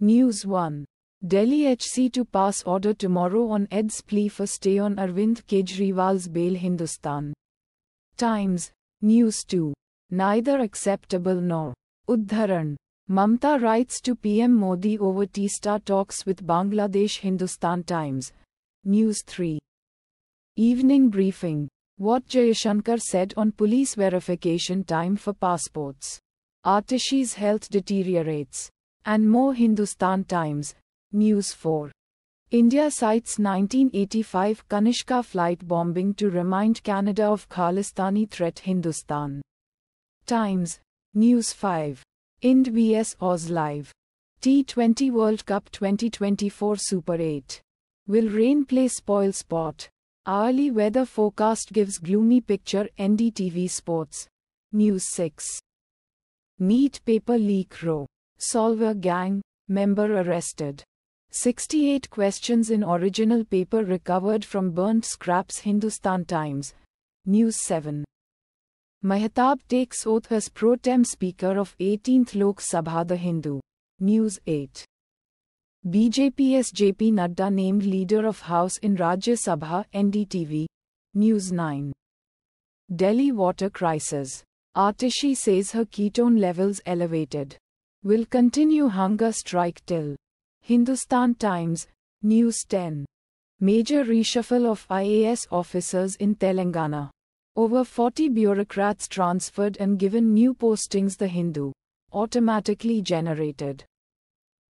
News 1. Delhi HC to pass order tomorrow on ED's plea for stay on Arvind Kejriwal's bail Hindustan. Times. News 2. Neither acceptable nor. Uddharan. Mamta writes to PM Modi over Tista talks with Bangladesh Hindustan Times. News 3. Evening briefing. What Jayashankar said on police verification time for passports. Artishi's health deteriorates and more Hindustan Times, News 4. India cites 1985 Kanishka flight bombing to remind Canada of Khalistani threat Hindustan. Times, News 5. Ind vs Oz Live. T20 World Cup 2024 Super 8. Will rain play spoil spot? Hourly weather forecast gives gloomy picture NDTV Sports. News 6. Meet paper leak row. Solver gang member arrested. 68 questions in original paper recovered from burnt scraps Hindustan Times. News 7. Mahtab takes oath as pro tem speaker of 18th Lok Sabha The Hindu. News 8. BJP's JP Nadda named leader of house in Rajya Sabha NDTV. News 9. Delhi water crisis. Artishi says her ketone levels elevated will continue hunger strike till Hindustan Times, News 10. Major reshuffle of IAS officers in Telangana. Over 40 bureaucrats transferred and given new postings the Hindu automatically generated.